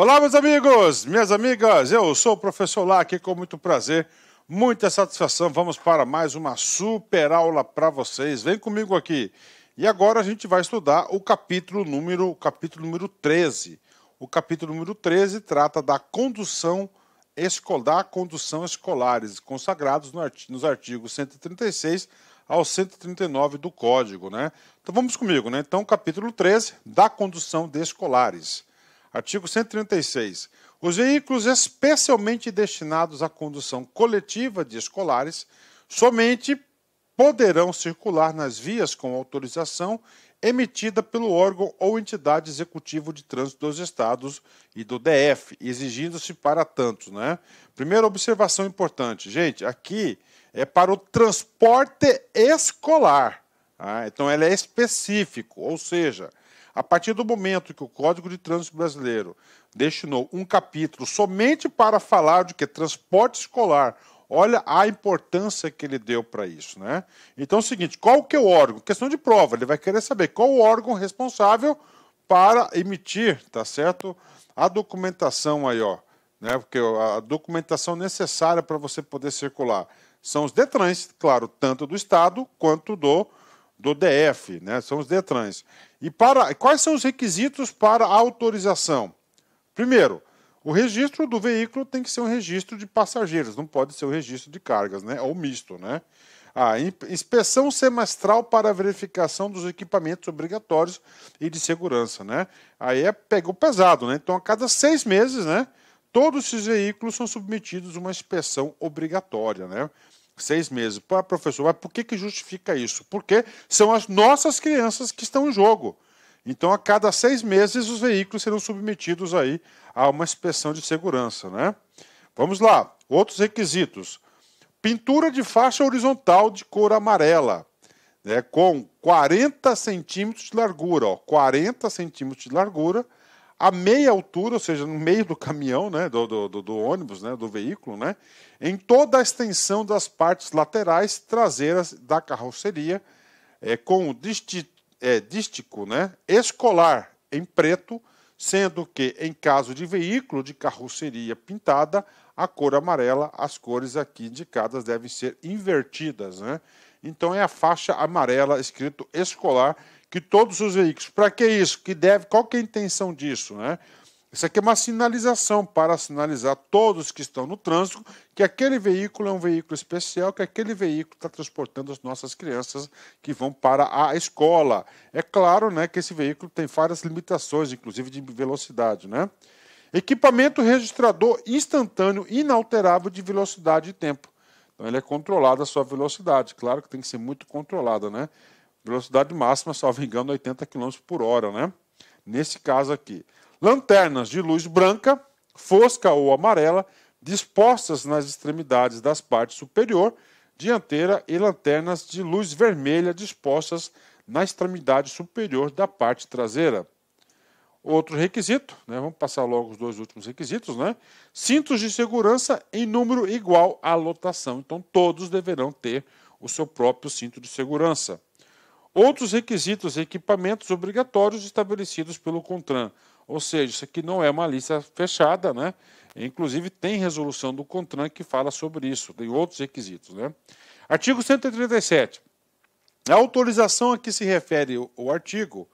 Olá, meus amigos, minhas amigas, eu sou o professor Lá aqui com muito prazer, muita satisfação. Vamos para mais uma super aula para vocês. Vem comigo aqui. E agora a gente vai estudar o capítulo número, capítulo número 13. O capítulo número 13 trata da condução escolar, condução escolares, consagrados nos artigos 136 ao 139 do Código, né? Então vamos comigo, né? Então, capítulo 13 da condução de escolares. Artigo 136. Os veículos especialmente destinados à condução coletiva de escolares somente poderão circular nas vias com autorização emitida pelo órgão ou entidade executivo de trânsito dos estados e do DF, exigindo-se para tanto, né? Primeira observação importante, gente, aqui é para o transporte escolar, tá? então ela é específico, ou seja, a partir do momento que o Código de Trânsito Brasileiro destinou um capítulo somente para falar de que transporte escolar, olha a importância que ele deu para isso, né? Então é o seguinte, qual que é o órgão? Questão de prova, ele vai querer saber qual o órgão responsável para emitir, tá certo? A documentação aí, ó, né? Porque a documentação necessária para você poder circular são os Detrans, claro, tanto do estado quanto do do DF, né? São os Detrans. E para quais são os requisitos para autorização? Primeiro, o registro do veículo tem que ser um registro de passageiros, não pode ser o um registro de cargas, né? Ou misto, né? A inspeção semestral para verificação dos equipamentos obrigatórios e de segurança, né? Aí é, pegou pesado, né? Então, a cada seis meses, né? Todos esses veículos são submetidos a uma inspeção obrigatória, né? seis meses. Pô, professor, mas por que, que justifica isso? Porque são as nossas crianças que estão em jogo. Então, a cada seis meses, os veículos serão submetidos aí a uma inspeção de segurança. Né? Vamos lá, outros requisitos. Pintura de faixa horizontal de cor amarela, né, com 40 centímetros de largura, ó, 40 centímetros de largura a meia altura, ou seja, no meio do caminhão, né, do, do, do, ônibus, né, do veículo, né, em toda a extensão das partes laterais traseiras da carroceria, é, com o disti, é, dístico né, escolar em preto, sendo que, em caso de veículo de carroceria pintada, a cor amarela, as cores aqui indicadas devem ser invertidas. Né? Então é a faixa amarela escrito escolar que todos os veículos. Para que isso? Que deve? Qual que é a intenção disso, né? Isso aqui é uma sinalização para sinalizar todos que estão no trânsito que aquele veículo é um veículo especial, que aquele veículo está transportando as nossas crianças que vão para a escola. É claro né, que esse veículo tem várias limitações, inclusive de velocidade. Né? Equipamento registrador instantâneo, inalterável de velocidade e tempo. Então ele é controlado a sua velocidade. Claro que tem que ser muito controlada, né? Velocidade máxima, salvo engano, 80 km por hora, né? Nesse caso aqui. Lanternas de luz branca, fosca ou amarela, dispostas nas extremidades das partes superior, dianteira e lanternas de luz vermelha dispostas na extremidade superior da parte traseira. Outro requisito, né? vamos passar logo os dois últimos requisitos, né? Cintos de segurança em número igual à lotação. Então, todos deverão ter o seu próprio cinto de segurança. Outros requisitos e equipamentos obrigatórios estabelecidos pelo CONTRAN. Ou seja, isso aqui não é uma lista fechada, né? Inclusive tem resolução do CONTRAN que fala sobre isso, tem outros requisitos, né? Artigo 137. A autorização a que se refere o artigo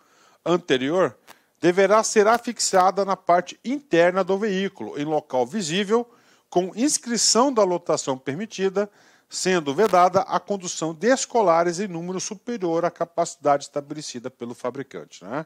anterior deverá ser afixada na parte interna do veículo, em local visível, com inscrição da lotação permitida, sendo vedada a condução de escolares em número superior à capacidade estabelecida pelo fabricante. Né?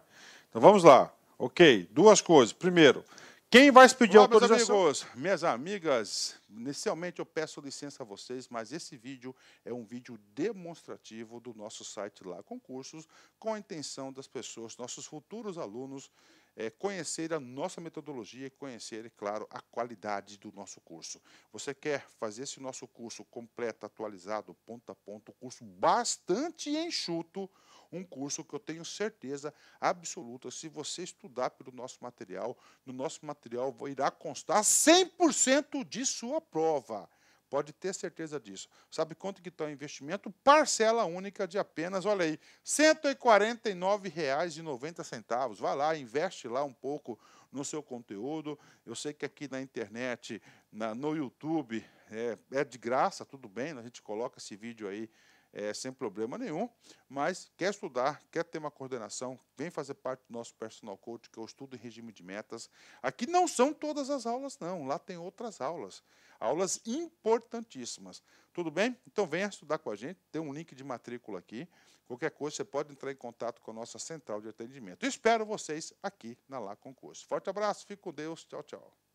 Então vamos lá. Ok, duas coisas. Primeiro, quem vai pedir Olá, autorização? Meus amigos, minhas amigas, inicialmente eu peço licença a vocês, mas esse vídeo é um vídeo demonstrativo do nosso site lá, concursos, com a intenção das pessoas, nossos futuros alunos, é, conhecer a nossa metodologia e conhecer, é claro, a qualidade do nosso curso. Você quer fazer esse nosso curso completo, atualizado, ponto a ponto, um curso bastante enxuto, um curso que eu tenho certeza absoluta, se você estudar pelo nosso material, no nosso material irá constar 100% de sua prova. Pode ter certeza disso. Sabe quanto que está o investimento? Parcela única de apenas, olha aí, R$ 149,90. Vai lá, investe lá um pouco no seu conteúdo. Eu sei que aqui na internet, na, no YouTube, é, é de graça, tudo bem, né? a gente coloca esse vídeo aí é, sem problema nenhum. Mas quer estudar, quer ter uma coordenação, vem fazer parte do nosso personal coach, que é o estudo em regime de metas. Aqui não são todas as aulas, não. Lá tem outras aulas. Aulas importantíssimas. Tudo bem? Então venha estudar com a gente. Tem um link de matrícula aqui. Qualquer coisa, você pode entrar em contato com a nossa central de atendimento. espero vocês aqui na Lá Concurso. Forte abraço, fique com Deus. Tchau, tchau.